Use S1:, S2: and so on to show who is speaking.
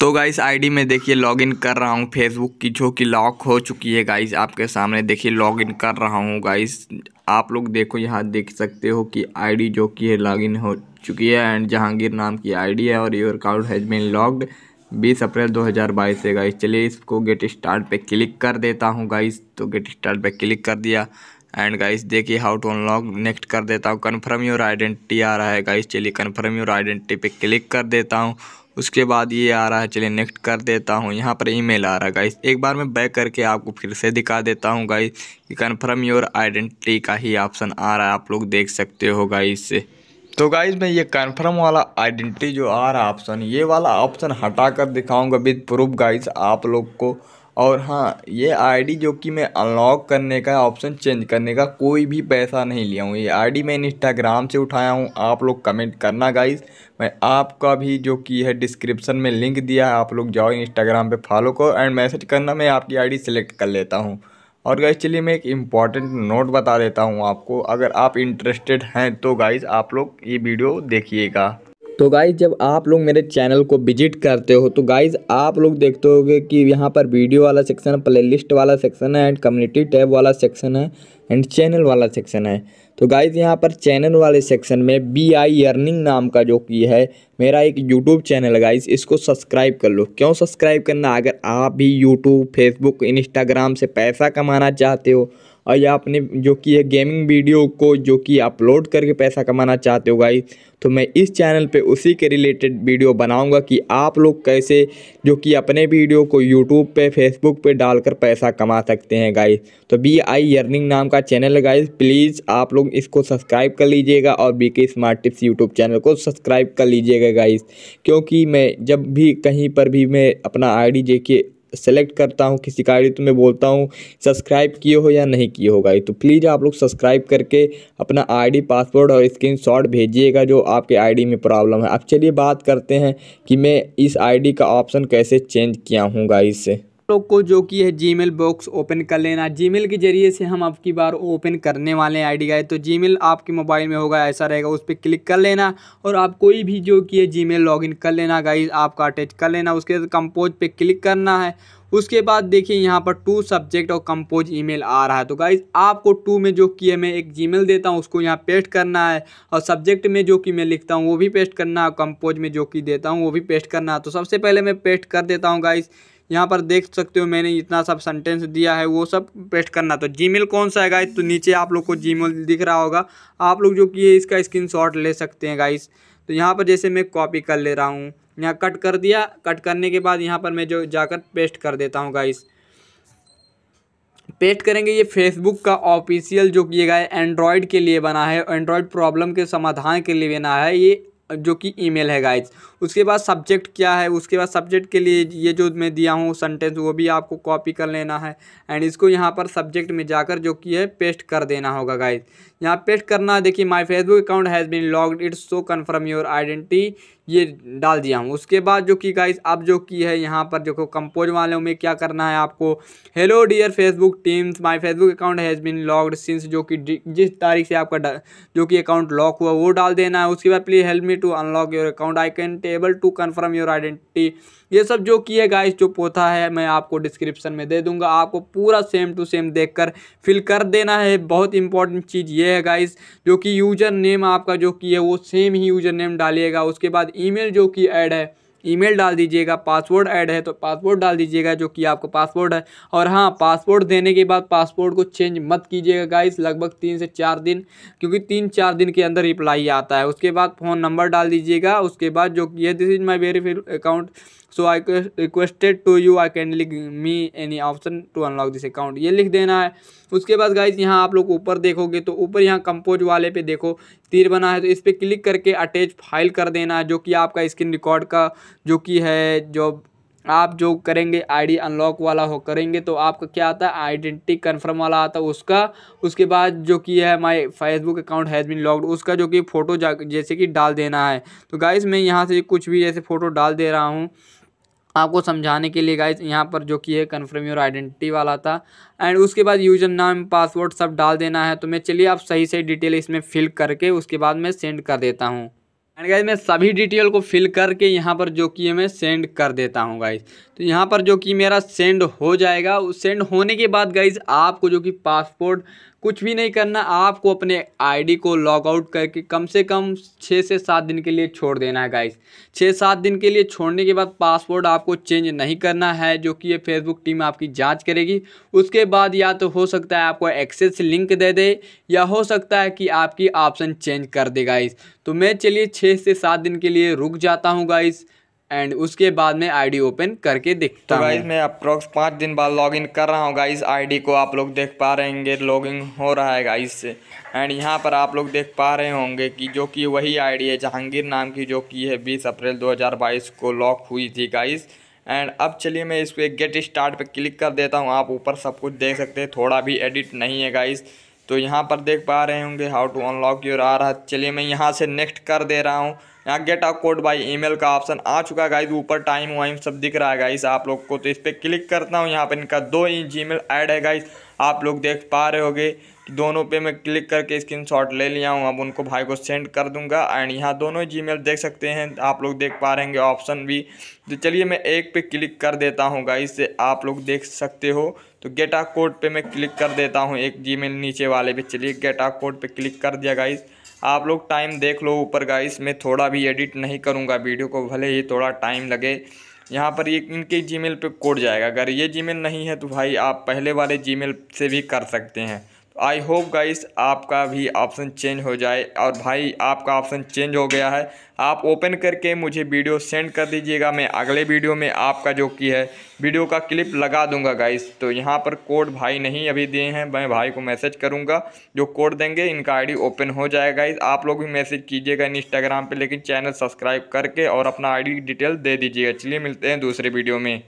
S1: तो guys ID में देखिए लॉगिन कर रहा हूँ फेसबुक की जो कि लॉक हो चुकी है गाइस आपके सामने देखिए लॉगिन कर रहा हूँ गाइस आप लोग देखो यहाँ देख सकते हो कि आईडी जो कि है लॉगिन हो चुकी है एंड जहांगीर नाम की आईडी है और your account has been locked बीस अप्रैल 2022 है गाइस चलिए इसको गेट स्टार्ट पर क्लिक कर देता हूँ गाइस तो गेट स्टार्ट पर क्लिक कर दिया एंड गाइस देखिए हाउ टू अनलॉक नेक्स्ट कर देता हूँ कन्फर्म योर आइडेंटिटी आ रहा है गाइस चलिए कन्फर्म योर आइडेंटिटी पर क्लिक कर देता हूँ उसके बाद ये आ रहा है चलिए नेक्स्ट कर देता हूँ यहाँ पर ईमेल आ रहा है गाइस एक बार मैं बैक करके आपको फिर से दिखा देता हूँ गाइस कि कन्फर्म योर आइडेंटिटी का ही ऑप्शन आ रहा है आप लोग देख सकते हो गाइस से तो गाइज मैं ये कन्फर्म वाला आइडेंटिटी जो आ रहा ऑप्शन ये वाला ऑप्शन हटा कर दिखाऊँगा विद प्रूफ गाइज आप लोग को और हाँ ये आईडी जो कि मैं अनलॉक करने का ऑप्शन चेंज करने का कोई भी पैसा नहीं लिया हूँ ये आईडी मैं इंस्टाग्राम से उठाया हूँ आप लोग कमेंट करना गाइस मैं आपका भी जो कि है डिस्क्रिप्शन में लिंक दिया है आप लोग जाओ इंस्टाग्राम पे फॉलो करो एंड मैसेज करना मैं आपकी आईडी सेलेक्ट कर लेता हूँ और गाइज चलिए मैं एक इम्पॉर्टेंट नोट बता देता हूँ आपको अगर आप इंटरेस्टेड हैं तो गाइज़ आप लोग ये वीडियो देखिएगा तो गाइज़ जब आप लोग मेरे चैनल को विजिट करते हो तो गाइज़ आप लोग देखते होगे कि यहाँ पर वीडियो वाला सेक्शन प्ले लिस्ट वाला सेक्शन है एंड कम्युनिटी टैब वाला सेक्शन है एंड चैनल वाला सेक्शन है तो गाइज़ यहाँ पर चैनल वाले सेक्शन में बी आई अर्निंग नाम का जो की है मेरा एक यूट्यूब चैनल है गाइज़ इसको सब्सक्राइब कर लो क्यों सब्सक्राइब करना अगर आप भी यूट्यूब फेसबुक इंस्टाग्राम से पैसा कमाना चाहते हो और या अपने जो कि है गेमिंग वीडियो को जो कि अपलोड करके पैसा कमाना चाहते हो गाइस तो मैं इस चैनल पे उसी के रिलेटेड वीडियो बनाऊंगा कि आप लोग कैसे जो कि अपने वीडियो को यूट्यूब पे फेसबुक पे डालकर पैसा कमा सकते हैं गाइस तो बी आई अर्निंग नाम का चैनल है गाइस प्लीज़ आप लोग इसको सब्सक्राइब कर लीजिएगा और B K smart tips YouTube channel को सब्सक्राइब कर लीजिएगा गाइस क्योंकि मैं जब भी कहीं पर भी मैं अपना आई डी सेलेक्ट करता हूँ किसी का आई तो मैं बोलता हूँ सब्सक्राइब किए हो या नहीं किए होगा तो प्लीज़ आप लोग सब्सक्राइब करके अपना आईडी पासवर्ड और स्क्रीनशॉट भेजिएगा जो आपके आईडी में प्रॉब्लम है अब चलिए बात करते हैं कि मैं इस आईडी का ऑप्शन कैसे चेंज किया हूँ गाइस लोग को जो कि है जी बॉक्स ओपन कर लेना जी के ज़रिए से हम आपकी बार ओपन करने वाले हैं आईडी का तो जी आपके मोबाइल में होगा ऐसा रहेगा उस पर क्लिक कर लेना और आप कोई भी जो कि है जी लॉगिन कर लेना गाइज आपका अटैच कर लेना उसके बाद कंपोज पे क्लिक करना है उसके बाद देखिए यहाँ पर टू सब्जेक्ट और कंपोज ईमेल आ रहा है तो गाइज आपको टू में जो कि है मैं एक जीमेल देता हूँ उसको यहाँ पेस्ट करना है और सब्जेक्ट में जो कि मैं लिखता हूँ वो भी पेस्ट करना है कंपोज में जो कि देता हूँ वो भी पेस्ट करना है तो सबसे पहले मैं पेस्ट कर देता हूँ गाइज़ यहाँ पर देख सकते हो मैंने इतना सब सेंटेंस दिया है वो सब पेस्ट करना तो जीमेल कौन सा है गाइस तो नीचे आप लोग को जीमेल दिख रहा होगा आप लोग जो किए इसका स्क्रीन ले सकते हैं गाइस तो यहाँ पर जैसे मैं कॉपी कर ले रहा हूँ यहाँ कट कर दिया कट करने के बाद यहाँ पर मैं जो जाकर पेस्ट कर देता हूँ गाइस पेस्ट करेंगे ये फेसबुक का ऑफिशियल जो किए गए एंड्रॉयड के लिए बना है एंड्रॉयड प्रॉब्लम के समाधान के लिए बना है ये जो कि ईमेल है गाइज उसके बाद सब्जेक्ट क्या है उसके बाद सब्जेक्ट के लिए ये जो मैं दिया हूँ सेंटेंस वो भी आपको कॉपी कर लेना है एंड इसको यहाँ पर सब्जेक्ट में जाकर जो कि है पेस्ट कर देना होगा गाइज यहाँ पेस्ट करना देखिए my Facebook account has been locked it's so confirm your identity ये डाल दिया हूँ उसके बाद जो कि गाइस अब जो की है यहाँ पर देखो कंपोज वाले में क्या करना है आपको hello dear Facebook teams my Facebook account has been locked since जो कि जिस तारीख से आपका जो कि अकाउंट लॉक हुआ वो डाल देना है उसके बाद please help me to unlock your account I can table to confirm your identity ये सब जो की है गाइस जो पोथा है मैं आपको डिस्क्रिप्शन में दे दूंगा आपको पूरा सेम टू सेम देखकर फिल कर देना है बहुत इंपॉर्टेंट चीज़ ये है गाइस जो कि यूज़र नेम आपका जो की है वो सेम ही यूज़र नेम डालिएगा उसके बाद ईमेल जो कि ऐड है ईमेल डाल दीजिएगा पासवर्ड ऐड है तो पासवर्ड डाल दीजिएगा जो कि आपका पासवर्ड है और हाँ पासवर्ड देने के बाद पासवर्ड को चेंज मत कीजिएगा गाइस लगभग तीन से चार दिन क्योंकि तीन चार दिन के अंदर रिप्लाई आता है उसके बाद फ़ोन नंबर डाल दीजिएगा उसके बाद जो है this is my verified account so I requested to you I can लिख me any option to unlock this account ये लिख देना है उसके बाद गाइज यहाँ आप लोग ऊपर देखोगे तो ऊपर यहाँ कंपोज वाले पे देखो तीर बना है तो इस पर क्लिक करके अटैच फाइल कर देना है जो कि आपका स्क्रीन रिकॉर्ड का जो कि है जो आप जो करेंगे आईडी अनलॉक वाला हो करेंगे तो आपका क्या आता है आइडेंटिटी कन्फर्म वाला आता है उसका उसके बाद जो कि है my Facebook account has been locked उसका जो कि फ़ोटो जैसे कि डाल देना है तो गाइस मैं यहाँ से कुछ भी जैसे फ़ोटो डाल दे रहा हूँ आपको समझाने के लिए गाइज यहाँ पर जो कि है कन्फर्म योर आइडेंटिटी वाला था एंड उसके बाद यूजर नाम पासवर्ड सब डाल देना है तो मैं चलिए आप सही सही डिटेल इसमें फिल करके उसके बाद मैं सेंड कर देता हूँ एंड गाइज मैं सभी डिटेल को फिल करके यहाँ पर जो कि मैं सेंड कर देता हूँ गाइज तो यहाँ पर जो कि मेरा सेंड हो जाएगा उस सेंड होने के बाद गाइज आपको जो कि पासपोर्ट कुछ भी नहीं करना आपको अपने आईडी को लॉग आउट करके कम से कम छः से सात दिन के लिए छोड़ देना है गाइस छः सात दिन के लिए छोड़ने के बाद पासवर्ड आपको चेंज नहीं करना है जो कि ये फेसबुक टीम आपकी जांच करेगी उसके बाद या तो हो सकता है आपको एक्सेस लिंक दे दे या हो सकता है कि आपकी ऑप्शन चेंज कर दे गाइस तो मैं चलिए छः से सात दिन के लिए रुक जाता हूँ गाइस एंड उसके बाद में आईडी ओपन करके देखता तो गाइज मैं अप्रोक्स पाँच दिन बाद लॉगिन कर रहा हूँ गाइज आईडी को आप लोग देख पा रहे होंगे लॉगिन हो रहा है गाइज से एंड यहाँ पर आप लोग देख पा रहे होंगे कि जो कि वही आईडी है जहांगीर नाम की जो कि है बीस अप्रैल 2022 को लॉक हुई थी गाइज़ एंड अब चलिए मैं इसको एक गेट स्टार्ट पर क्लिक कर देता हूँ आप ऊपर सब कुछ देख सकते हैं थोड़ा भी एडिट नहीं है गाइज़ तो यहाँ पर देख पा रहे होंगे हाउ टू अनलॉक योर आ रहा चलिए मैं यहाँ से नेक्स्ट कर दे रहा हूँ यहाँ get out code by mail का ऑप्शन आ चुका है गाइज ऊपर टाइम वाइम सब दिख रहा है गाइस आप लोग को तो इस पर क्लिक करता हूँ यहाँ पर इनका दो इंच ई मेल ऐड है गाइस आप लोग देख पा रहे होगे दोनों पे मैं क्लिक करके स्क्रीनशॉट ले लिया हूँ अब उनको भाई को सेंड कर दूंगा एंड यहाँ दोनों जीमेल देख सकते हैं आप लोग देख पा रहेंगे ऑप्शन भी तो चलिए मैं एक पे क्लिक कर देता हूँ गाइस से आप लोग देख सकते हो तो गेटा कोड पे मैं क्लिक कर देता हूँ एक जी नीचे वाले पे चलिए गेटा कोड पर क्लिक कर दिया गाइस आप लोग टाइम देख लो ऊपर गाइस मैं थोड़ा भी एडिट नहीं करूँगा वीडियो को भले ही थोड़ा टाइम लगे यहाँ पर ये इनके जीमेल पे कोड जाएगा अगर ये जीमेल नहीं है तो भाई आप पहले वाले जीमेल से भी कर सकते हैं आई होप गाइस आपका भी ऑप्शन चेंज हो जाए और भाई आपका ऑप्शन चेंज हो गया है आप ओपन करके मुझे वीडियो सेंड कर दीजिएगा मैं अगले वीडियो में आपका जो की है वीडियो का क्लिप लगा दूंगा गाइस तो यहाँ पर कोड भाई नहीं अभी दिए हैं मैं भाई को मैसेज करूँगा जो कोड देंगे इनका आईडी ओपन हो जाएगा गाइस आप लोग भी मैसेज कीजिएगा इंस्टाग्राम पर लेकिन चैनल सब्सक्राइब करके और अपना आई डिटेल दे दीजिएगा चलिए मिलते हैं दूसरे वीडियो में